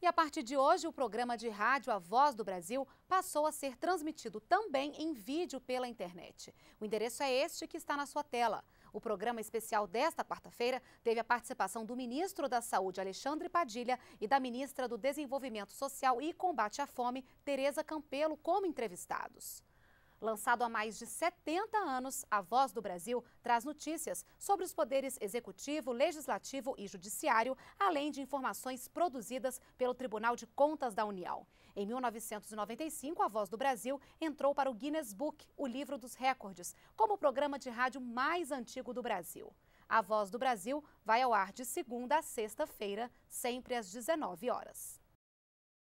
E a partir de hoje, o programa de rádio A Voz do Brasil passou a ser transmitido também em vídeo pela internet. O endereço é este que está na sua tela. O programa especial desta quarta-feira teve a participação do ministro da Saúde, Alexandre Padilha, e da ministra do Desenvolvimento Social e Combate à Fome, Tereza Campelo, como entrevistados. Lançado há mais de 70 anos, A Voz do Brasil traz notícias sobre os poderes executivo, legislativo e judiciário, além de informações produzidas pelo Tribunal de Contas da União. Em 1995, A Voz do Brasil entrou para o Guinness Book, o livro dos recordes, como o programa de rádio mais antigo do Brasil. A Voz do Brasil vai ao ar de segunda a sexta-feira, sempre às 19 horas.